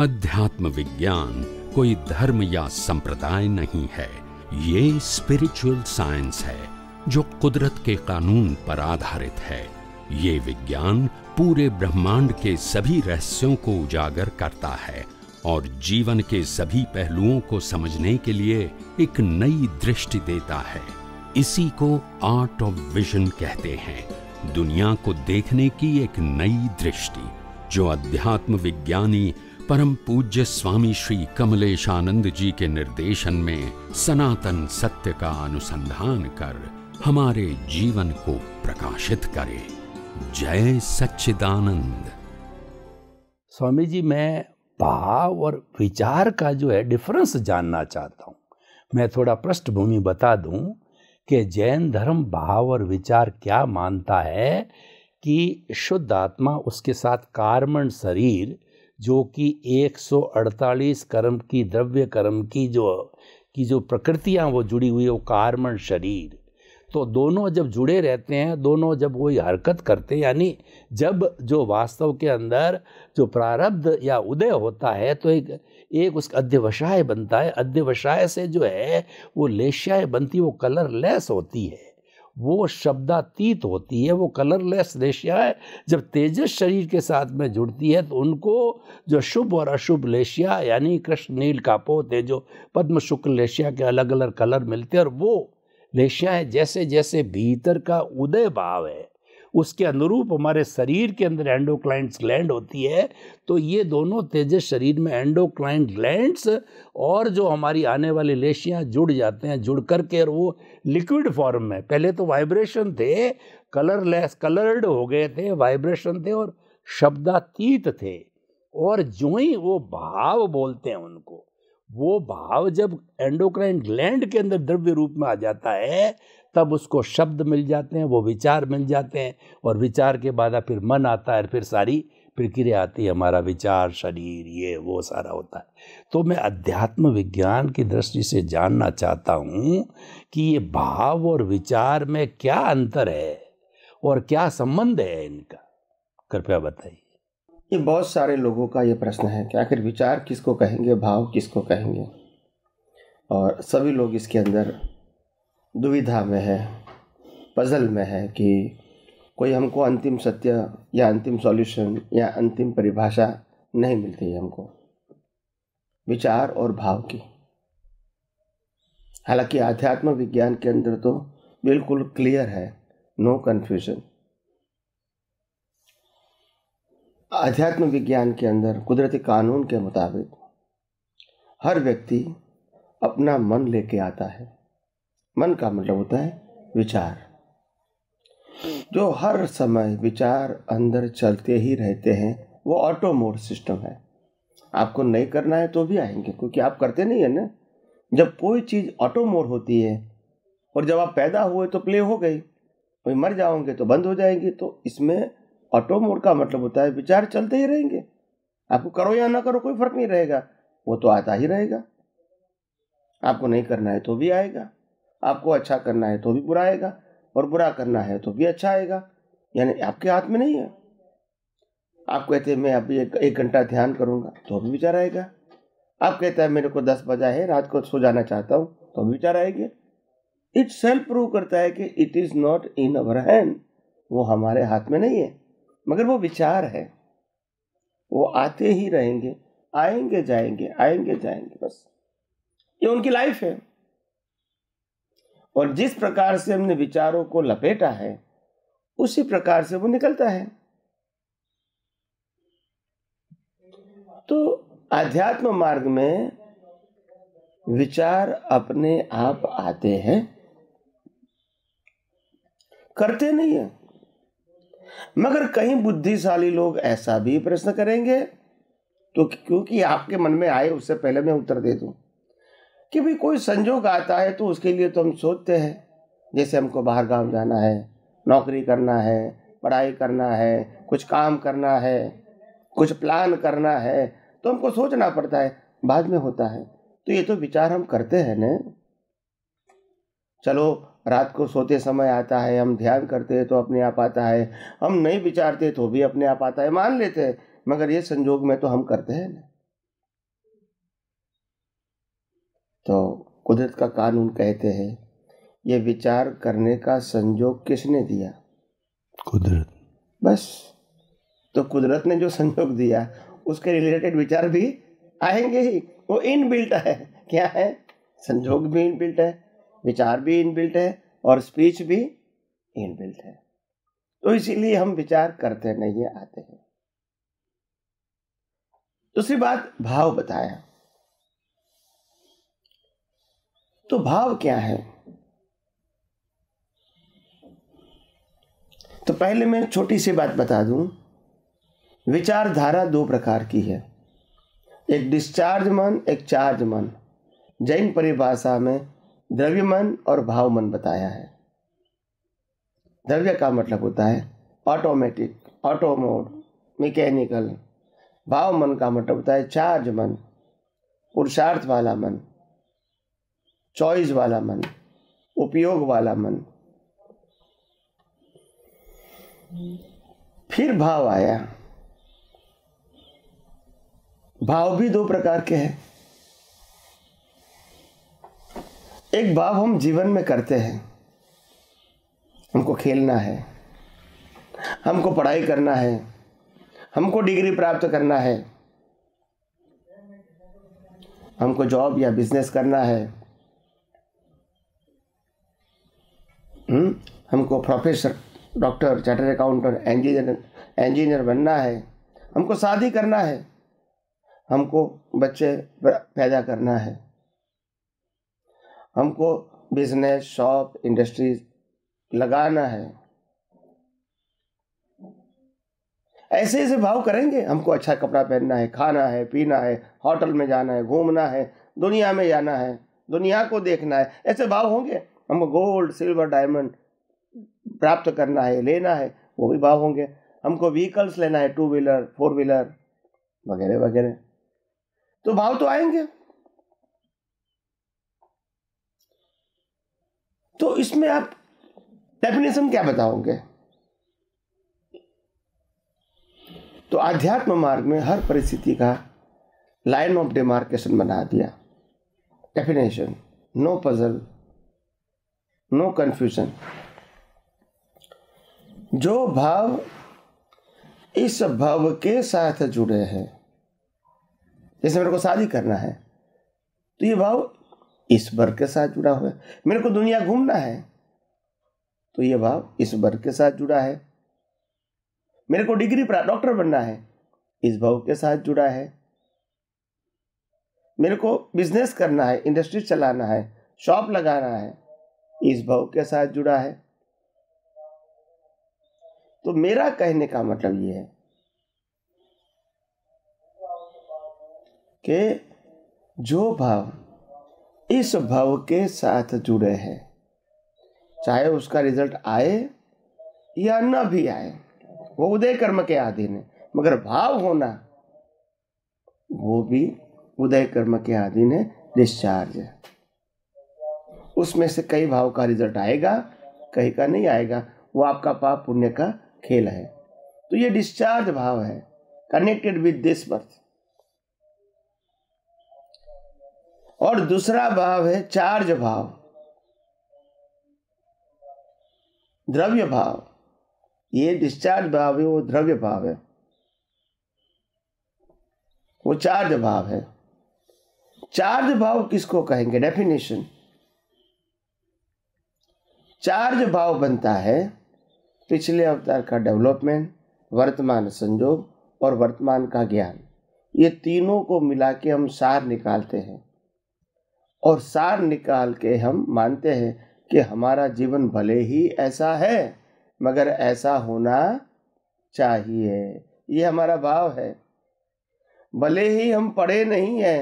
अध्यात्म विज्ञान कोई धर्म या संप्रदाय नहीं है ये स्पिरिचुअल साइंस है जो कुदरत के कानून पर आधारित है ये विज्ञान पूरे ब्रह्मांड के सभी रहस्यों को उजागर करता है और जीवन के सभी पहलुओं को समझने के लिए एक नई दृष्टि देता है इसी को आर्ट ऑफ विजन कहते हैं दुनिया को देखने की एक नई दृष्टि जो अध्यात्म विज्ञानी परम पूज्य स्वामी श्री कमलेशानंद जी के निर्देशन में सनातन सत्य का अनुसंधान कर हमारे जीवन को प्रकाशित करे जय सच्चिदानंद स्वामी जी मैं भाव और विचार का जो है डिफरेंस जानना चाहता हूँ मैं थोड़ा पृष्ठभूमि बता दूं कि जैन धर्म भाव और विचार क्या मानता है कि शुद्ध आत्मा उसके साथ कार्मण शरीर जो कि 148 कर्म की द्रव्य कर्म की जो की जो प्रकृतियाँ वो जुड़ी हुई है वो कार्मण शरीर तो दोनों जब जुड़े रहते हैं दोनों जब वही हरकत करते हैं यानी जब जो वास्तव के अंदर जो प्रारब्ध या उदय होता है तो एक एक उसका अध्यवसाय बनता है अध्यवसाय से जो है वो लेश्याएँ बनती वो कलरलेस होती है वो शब्दातीत होती है वो कलरलेस लेशिया है जब तेजस शरीर के साथ में जुड़ती है तो उनको जो शुभ और अशुभ लेशिया यानी कृष्ण नील कापो तेजो पद्म शुक्ल लेशिया के अलग अलग कलर मिलते हैं और वो लेशियाएँ जैसे जैसे भीतर का उदय भाव है उसके अनुरूप हमारे शरीर के अंदर एंडोक्लाइंट ग्लैंड होती है तो ये दोनों तेजस शरीर में एंडोक्लाइंट ग्लैंड्स और जो हमारी आने वाली लेशियाँ जुड़ जाते हैं जुड़ करके और वो लिक्विड फॉर्म में पहले तो वाइब्रेशन थे कलरलेस कलर्ड हो गए थे वाइब्रेशन थे और शब्दातीत थे और जो ही वो भाव बोलते हैं उनको वो भाव जब एंडोक्राइन ग्लैंड के अंदर द्रव्य रूप में आ जाता है तब उसको शब्द मिल जाते हैं वो विचार मिल जाते हैं और विचार के बाद फिर मन आता है फिर सारी प्रक्रिया आती है हमारा विचार शरीर ये वो सारा होता है तो मैं अध्यात्म विज्ञान की दृष्टि से जानना चाहता हूँ कि ये भाव और विचार में क्या अंतर है और क्या संबंध है इनका कृपया बताइए ये बहुत सारे लोगों का ये प्रश्न है कि आखिर विचार किसको कहेंगे भाव किसको कहेंगे और सभी लोग इसके अंदर दुविधा में है पजल में है कि कोई हमको अंतिम सत्य या अंतिम सॉल्यूशन या अंतिम परिभाषा नहीं मिलती है हमको विचार और भाव की हालांकि आध्यात्म विज्ञान के अंदर तो बिल्कुल क्लियर है नो कन्फ्यूजन आध्यात्म विज्ञान के अंदर कुदरती कानून के मुताबिक हर व्यक्ति अपना मन लेके आता है मन का मतलब होता है विचार जो हर समय विचार अंदर चलते ही रहते हैं वो ऑटो मोड सिस्टम है आपको नहीं करना है तो भी आएंगे क्योंकि आप करते नहीं है ना जब कोई चीज़ ऑटो मोड होती है और जब आप पैदा हुए तो प्ले हो गई कोई मर जाओगे तो बंद हो जाएंगे तो इसमें ऑटो मोड का मतलब होता है विचार चलते ही रहेंगे आपको करो या ना करो कोई फर्क नहीं रहेगा वो तो आता ही रहेगा आपको नहीं करना है तो भी आएगा आपको अच्छा करना है तो भी बुरा आएगा और बुरा करना है तो भी अच्छा आएगा यानी आपके हाथ में नहीं है आप कहते हैं मैं अभी एक एक घंटा ध्यान करूंगा तो भी विचार आएगा आप कहते हैं मेरे को दस बजा है रात को सो जाना चाहता हूँ तो भी विचार आएंगे इट सेल्फ प्रूव करता है कि it is not in our hand वो हमारे हाथ में नहीं है मगर वो विचार है वो आते ही रहेंगे आएंगे जाएंगे आएंगे जाएंगे बस ये उनकी लाइफ है और जिस प्रकार से हमने विचारों को लपेटा है उसी प्रकार से वो निकलता है तो आध्यात्म मार्ग में विचार अपने आप आते हैं करते नहीं है मगर कहीं बुद्धिशाली लोग ऐसा भी प्रश्न करेंगे तो क्योंकि आपके मन में आए उससे पहले मैं उत्तर दे दूं कि भाई कोई संजोग आता है तो उसके लिए तो हम सोचते हैं जैसे हमको बाहर गांव जाना है नौकरी करना है पढ़ाई करना है कुछ काम करना है कुछ प्लान करना है तो हमको सोचना पड़ता है बाद में होता है तो ये तो विचार हम करते हैं न चलो रात को सोते समय आता है हम ध्यान करते हैं तो अपने आप आता है हम नहीं विचारते तो भी अपने आप आता है मान लेते हैं मगर ये संजोग में तो हम करते हैं ना तो कुदरत का कानून कहते हैं ये विचार करने का संजोग किसने दिया कुदरत बस तो कुदरत ने जो संजोग दिया उसके रिलेटेड विचार भी आएंगे ही वो इन बिल्ट है क्या है संजोग भी इन बिल्ट है विचार भी इन बिल्ट है और स्पीच भी इन बिल्ट है तो इसीलिए हम विचार करते नहीं आते हैं दूसरी बात भाव बताया तो भाव क्या है तो पहले मैं छोटी सी बात बता दूं विचारधारा दो प्रकार की है एक डिस्चार्ज मन एक चार्ज मन जैन परिभाषा में द्रव्य मन और भाव मन बताया है द्रव्य का मतलब होता है ऑटोमेटिक ऑटोमोड मैकेनिकल भाव मन का मतलब होता है चार्ज मन पुरुषार्थ वाला मन चॉइस वाला मन उपयोग वाला मन फिर भाव आया भाव भी दो प्रकार के हैं एक भाव हम जीवन में करते हैं हमको खेलना है हमको पढ़ाई करना है हमको डिग्री प्राप्त करना है हमको जॉब या बिजनेस करना है हम्म? हमको professor doctor charter accountant engineer engineer बनना है हमको शादी करना है हमको बच्चे पैदा करना है हमको बिजनेस शॉप इंडस्ट्रीज लगाना है ऐसे ऐसे भाव करेंगे हमको अच्छा कपड़ा पहनना है खाना है पीना है होटल में जाना है घूमना है दुनिया में जाना है दुनिया को देखना है ऐसे भाव होंगे हमको गोल्ड सिल्वर डायमंड प्राप्त करना है लेना है वो भी भाव होंगे हमको व्हीकल्स लेना है टू व्हीलर फोर व्हीलर वगैरह वगैरह तो भाव तो आएंगे तो इसमें आप डेफिनेशन क्या बताओगे तो आध्यात्म मार्ग में हर परिस्थिति का लाइन ऑफ डिमार्केशन बना दिया definition no puzzle no confusion जो भाव इस भव के साथ जुड़े हैं जैसे मेरे को शादी करना है तो ये भाव इस वर्ग के साथ जुड़ा हुआ है मेरे को दुनिया घूमना है तो ये भाव इस वर्ग के साथ जुड़ा है मेरे को डिग्री डॉक्टर बनना है इस भाव के साथ जुड़ा है मेरे को बिजनेस करना है इंडस्ट्री चलाना है शॉप लगाना है इस भाव के साथ जुड़ा है तो मेरा कहने का मतलब यह है कि जो भाव इस भाव के साथ जुड़े हैं चाहे उसका रिजल्ट आए या न भी आए वो उदय कर्म के अधीन है मगर भाव होना वो भी उदय कर्म के अधीन है डिस्चार्ज है उसमें से कई भाव का रिजल्ट आएगा कहीं का नहीं आएगा वो आपका पाप पुण्य का खेल है तो ये डिस्चार्ज भाव है कनेक्टेड विद दिस बर्थ और दूसरा भाव है चार्ज भाव द्रव्य भाव ये डिस्चार्ज भाव है वो द्रव्य भाव है वो चार्ज भाव है चार्ज भाव किसको कहेंगे डेफिनेशन चार्ज भाव बनता है पिछले अवतार का डेवलपमेंट वर्तमान संजोग और वर्तमान का ज्ञान ये तीनों को मिला के हम सार निकालते हैं और सार निकाल के हम मानते हैं कि हमारा जीवन भले ही ऐसा है मगर ऐसा होना चाहिए ये हमारा भाव है भले ही हम पढ़े नहीं हैं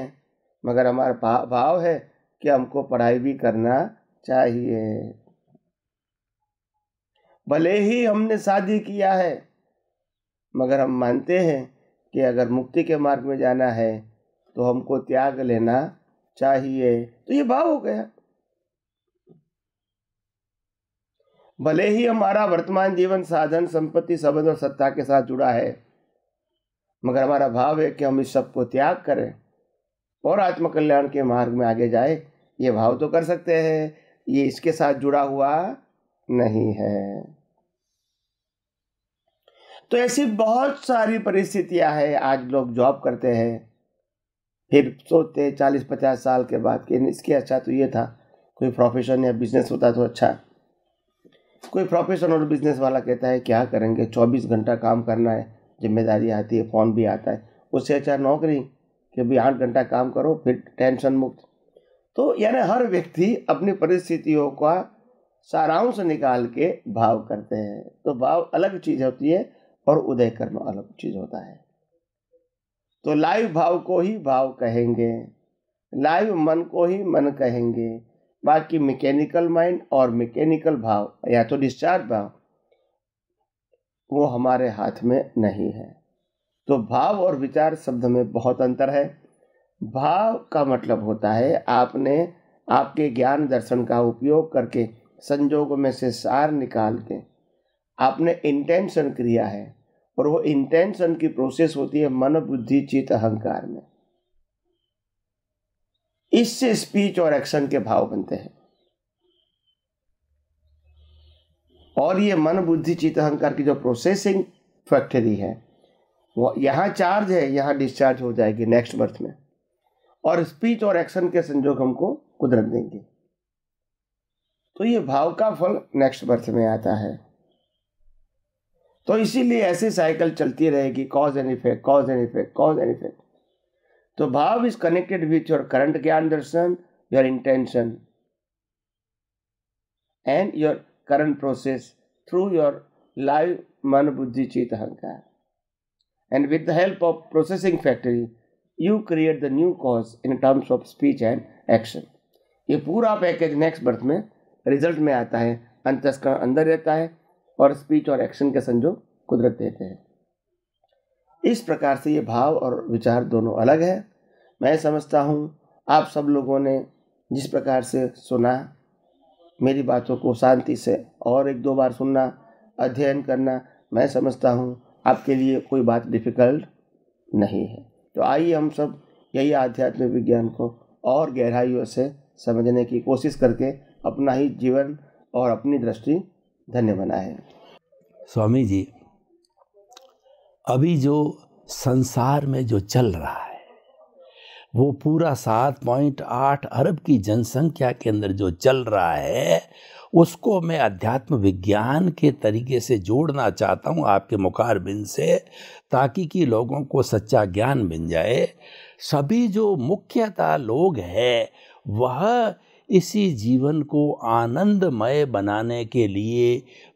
मगर हमारा भाव है कि हमको पढ़ाई भी करना चाहिए भले ही हमने शादी किया है मगर हम मानते हैं कि अगर मुक्ति के मार्ग में जाना है तो हमको त्याग लेना चाहिए तो ये भाव हो गया भले ही हमारा वर्तमान जीवन साधन संपत्ति संबंध और सत्ता के साथ जुड़ा है मगर हमारा भाव है कि हम इस सब को त्याग करें और आत्मकल्याण के मार्ग में आगे जाए ये भाव तो कर सकते हैं ये इसके साथ जुड़ा हुआ नहीं है तो ऐसी बहुत सारी परिस्थितियां हैं आज लोग जॉब करते हैं फिर सोचते हैं चालीस पचास साल के बाद कि इसके अच्छा तो ये था कोई प्रोफेशन या बिजनेस होता तो अच्छा कोई प्रोफेशन और बिजनेस वाला कहता है क्या करेंगे चौबीस घंटा काम करना है जिम्मेदारी आती है फ़ोन भी आता है उससे अच्छा नौकरी कि अभी आठ घंटा काम करो फिर टेंशन मुक्त तो यानी हर व्यक्ति अपनी परिस्थितियों का सारांश निकाल के भाव करते हैं तो भाव अलग चीज होती है और उदय कर्म अलग चीज होता है तो लाइव भाव को ही भाव कहेंगे लाइव मन को ही मन कहेंगे बाकी मैकेनिकल माइंड और मैकेनिकल भाव या तो डिस्चार्ज भाव वो हमारे हाथ में नहीं है तो भाव और विचार शब्द में बहुत अंतर है भाव का मतलब होता है आपने आपके ज्ञान दर्शन का उपयोग करके संजोग में से सार निकाल के आपने इंटेंशन क्रिया है और वो इंटेंशन की प्रोसेस होती है मन बुद्धि चित अहंकार में इससे स्पीच और एक्शन के भाव बनते हैं और ये मन बुद्धि चित अहंकार की जो प्रोसेसिंग फैक्ट्री है वो यहां चार्ज है यहां डिस्चार्ज हो जाएगी नेक्स्ट बर्थ में और स्पीच और एक्शन के संजोग हमको कुदरत देंगे तो ये भाव का फल नेक्स्ट बर्थ में आता है तो इसीलिए ऐसी साइकिल चलती रहेगी cause and effect cause and effect cause and effect तो भाव is connected with your current ज्ञान दर्शन your intention and your current process through your life मन बुद्धि चित अहंकार and with the help of processing factory you create the new cause in terms of speech and action ये पूरा package next birth में result में आता है अंतस्करण अंदर रहता है और स्पीच और एक्शन के संजोग कुदरत देते हैं इस प्रकार से ये भाव और विचार दोनों अलग है मैं समझता हूँ आप सब लोगों ने जिस प्रकार से सुना मेरी बातों को शांति से और एक दो बार सुनना अध्ययन करना मैं समझता हूँ आपके लिए कोई बात डिफ़िकल्ट नहीं है तो आइए हम सब यही आध्यात्मिक विज्ञान को और गहराइयों से समझने की कोशिश करके अपना ही जीवन और अपनी दृष्टि धन्य बनाए स्वामी जी अभी जो संसार में जो चल रहा है वो पूरा सात पॉइंट आठ अरब की जनसंख्या के अंदर जो चल रहा है उसको मैं अध्यात्म विज्ञान के तरीके से जोड़ना चाहता हूँ आपके मुखारबिंद से ताकि कि लोगों को सच्चा ज्ञान मिल जाए सभी जो मुख्यतः लोग हैं वह इसी जीवन को आनंदमय बनाने के लिए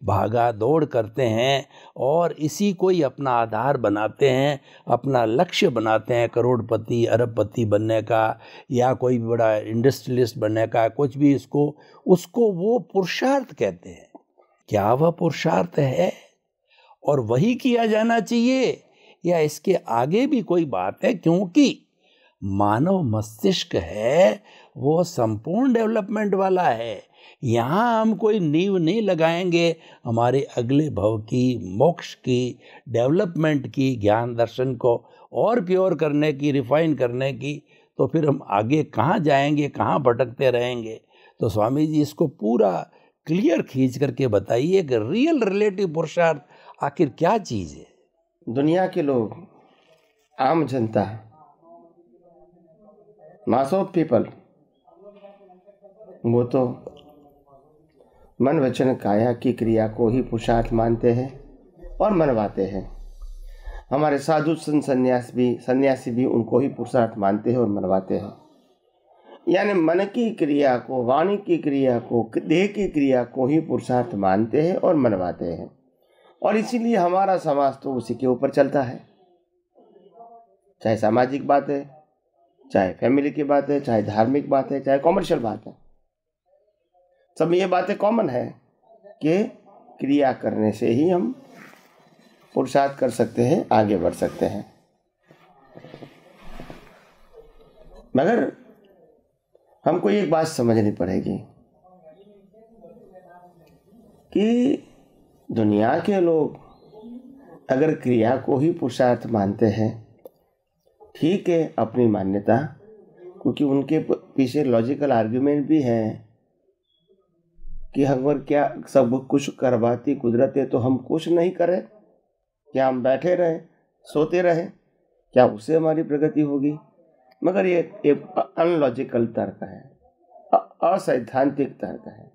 भागा दौड़ करते हैं और इसी को ही अपना आधार बनाते हैं अपना लक्ष्य बनाते हैं करोड़पति अरबपति बनने का या कोई भी बड़ा इंडस्ट्रियलिस्ट बनने का कुछ भी इसको उसको वो पुरुषार्थ कहते हैं क्या वह पुरुषार्थ है और वही किया जाना चाहिए या इसके आगे भी कोई बात है क्योंकि मानव मस्तिष्क है वो संपूर्ण डेवलपमेंट वाला है यहाँ हम कोई नींव नहीं लगाएंगे हमारे अगले भव की मोक्ष की डेवलपमेंट की ज्ञान दर्शन को और प्योर करने की रिफाइन करने की तो फिर हम आगे कहाँ जाएंगे कहाँ भटकते रहेंगे तो स्वामी जी इसको पूरा क्लियर खींच करके बताइए कि रियल रिलेटिव पुरुषार्थ आखिर क्या चीज़ है दुनिया के लोग आम जनता मास ऑफ पीपल वो तो मन वचन काया की क्रिया को ही पुरुषार्थ मानते हैं और मनवाते हैं हमारे साधु संत संन्यास भी सन्यासी भी उनको ही पुरुषार्थ मानते हैं और मनवाते हैं यानी मन की क्रिया को वाणी की क्रिया को देह की क्रिया को ही पुरुषार्थ मानते हैं और मनवाते हैं और इसीलिए हमारा समाज तो उसी के ऊपर चलता है चाहे सामाजिक बात है चाहे फैमिली की बात है चाहे धार्मिक बात है चाहे कॉमर्शियल बात है सब ये बातें कॉमन है कि क्रिया करने से ही हम पुरुषार्थ कर सकते हैं आगे बढ़ सकते हैं मगर हमको एक बात समझनी पड़ेगी कि दुनिया के लोग अगर क्रिया को ही पुरुषार्थ मानते हैं ठीक है अपनी मान्यता क्योंकि उनके पीछे लॉजिकल आर्ग्यूमेंट भी हैं कि अकबर क्या सब कुछ करवाती कुदरत है तो हम कुछ नहीं करें क्या हम बैठे रहें सोते रहें क्या उससे हमारी प्रगति होगी मगर ये एक अनलॉजिकल तर्क है असैद्धांतिक तर्क है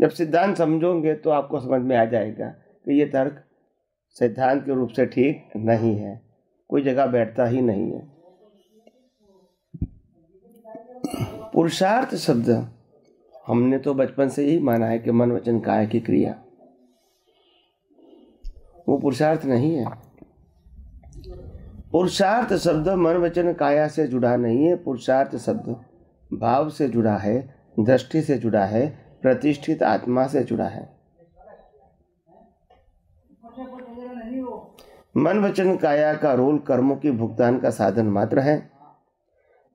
जब सिद्धांत समझोगे तो आपको समझ में आ जाएगा कि ये तर्क सिद्धांत के रूप से ठीक नहीं है कोई जगह बैठता ही नहीं है पुरुषार्थ शब्द हमने तो बचपन से ही माना है कि मन वचन काय की क्रिया वो पुरुषार्थ नहीं है पुरुषार्थ शब्द मन वचन काया से जुड़ा नहीं है पुरुषार्थ शब्द भाव से जुड़ा है दृष्टि से जुड़ा है प्रतिष्ठित आत्मा से जुड़ा है मन वचन काया का रोल कर्मों की भुगतान का साधन मात्र है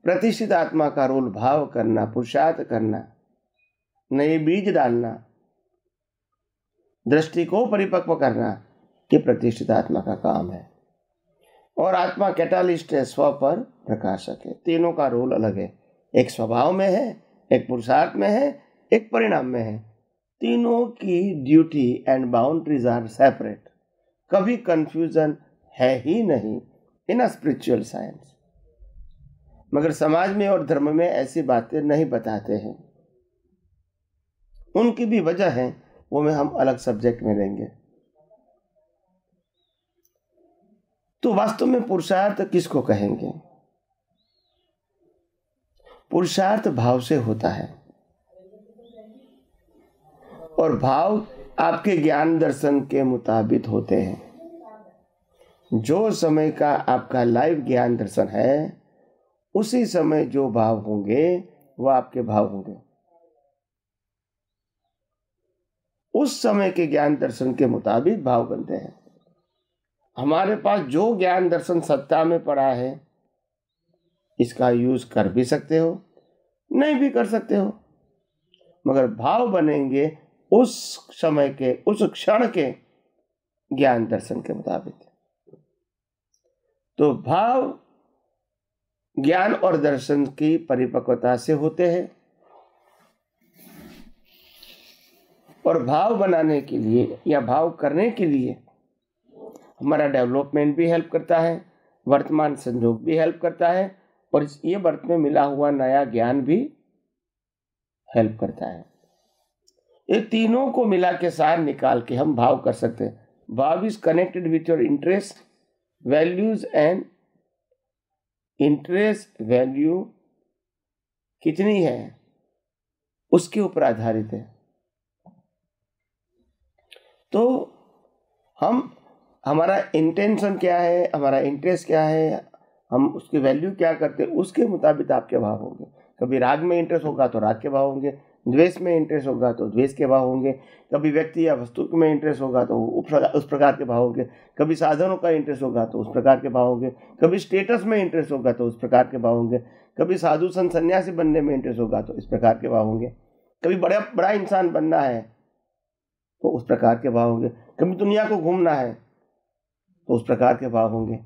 प्रतिष्ठित आत्मा का रोल भाव करना पुरुषार्थ करना नए बीज डालना दृष्टि को परिपक्व करना ये प्रतिष्ठित आत्मा का काम है और आत्मा कैटालिस्ट है स्व पर प्रकाशक है तीनों का रोल अलग है एक स्वभाव में है एक पुरुषार्थ में है एक परिणाम में है तीनों की duty and boundaries are separate कभी कंफ्यूजन है ही नहीं इन अ स्पिरिचुअल साइंस मगर समाज में और धर्म में ऐसी बातें नहीं बताते हैं उनकी भी वजह है वो में हम अलग सब्जेक्ट में लेंगे तो वास्तव में पुरुषार्थ किसको कहेंगे पुरुषार्थ भाव से होता है और भाव आपके ज्ञान दर्शन के मुताबिक होते हैं जो समय का आपका लाइव ज्ञान दर्शन है उसी समय जो भाव होंगे वो आपके भाव होंगे उस समय के ज्ञान दर्शन के मुताबिक भाव बनते हैं हमारे पास जो ज्ञान दर्शन सत्ता में पड़ा है इसका यूज कर भी सकते हो नहीं भी कर सकते हो मगर भाव बनेंगे उस समय के उस क्षण के ज्ञान दर्शन के मुताबिक तो भाव ज्ञान और दर्शन की परिपक्वता से होते हैं और भाव बनाने के लिए या भाव करने के लिए हमारा डेवलपमेंट भी हेल्प करता है वर्तमान संजोग भी हेल्प करता है और ये वर्त में मिला हुआ नया ज्ञान भी हेल्प करता है ये तीनों को मिला के साथ निकाल के हम भाव कर सकते हैं भाव is connected with your interest values and interest value कितनी है उसके ऊपर आधारित है तो हम हमारा इंटेंशन क्या है हमारा इंटरेस्ट क्या है हम उसकी वैल्यू क्या करते हैं उसके मुताबिक आपके भाव होंगे कभी राग में इंटरेस्ट होगा तो राग के भाव होंगे द्वेष में इंटरेस्ट होगा तो द्वेष के भाव होंगे कभी व्यक्ति या वस्तु में इंटरेस्ट तो होगा तो उस प्रकार के भाव होंगे कभी साधनों का इंटरेस्ट होगा तो उस प्रकार के भाव होंगे कभी स्टेटस में इंटरेस्ट होगा तो उस प्रकार के भाव होंगे कभी साधु संत सन्यासी बनने में इंटरेस्ट होगा तो इस प्रकार के भाव होंगे कभी बड़ा बड़ा इंसान बनना है तो उस प्रकार के भाव होंगे कभी दुनिया को घूमना है तो उस प्रकार के भाव होंगे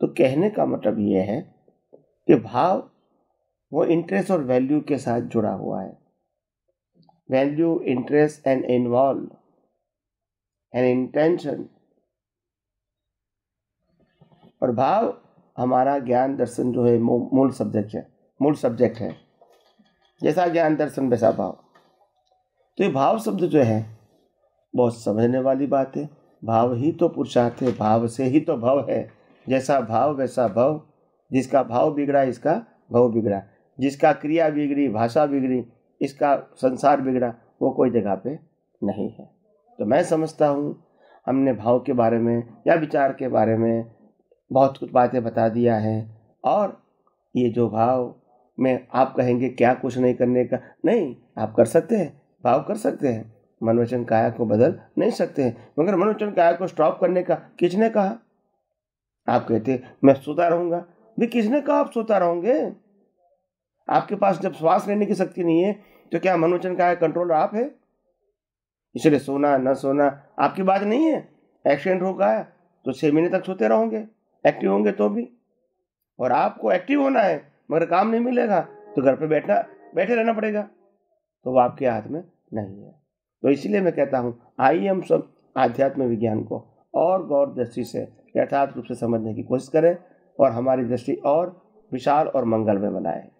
तो कहने का मतलब ये है कि भाव वो इंटरेस्ट और वैल्यू के साथ जुड़ा हुआ है value, interest, and involve an intention. और भाव हमारा ज्ञान दर्शन जो है मूल सब्जेक्ट है मूल सब्जेक्ट है जैसा ज्ञान दर्शन वैसा भाव तो ये भाव शब्द जो है बहुत समझने वाली बात है भाव ही तो पुरुषार्थ है भाव से ही तो भव है जैसा भाव वैसा भव जिसका भाव बिगड़ा इसका भव बिगड़ा जिसका क्रिया बिगड़ी भाषा बिगड़ी इसका संसार बिगड़ा वो कोई जगह पे नहीं है तो मैं समझता हूँ हमने भाव के बारे में या विचार के बारे में बहुत कुछ बातें बता दिया है और ये जो भाव में आप कहेंगे क्या कुछ नहीं करने का नहीं आप कर सकते हैं भाव कर सकते हैं मनोवचन काया को बदल नहीं सकते हैं मगर मनोवचन काया को स्टॉप करने का किसने कहा आप कहते मैं सोता रहूँगा भी किसने कहा आप सोता रहोगे आपके पास जब श्वास लेने की शक्ति नहीं है तो क्या मनोचन का है कंट्रोल आप है इसलिए सोना न सोना आपकी बात नहीं है एक्सीडेंट हो गया तो छः महीने तक सोते रहोगे एक्टिव होंगे तो भी और आपको एक्टिव होना है मगर काम नहीं मिलेगा तो घर पे बैठना बैठे रहना पड़ेगा तो वो आपके हाथ में नहीं है तो इसीलिए मैं कहता हूँ आइए हम सब आध्यात्म विज्ञान को और गौर दृष्टि से यथार्थ रूप से समझने की कोशिश करें और हमारी दृष्टि और विशाल और मंगलमय बनाए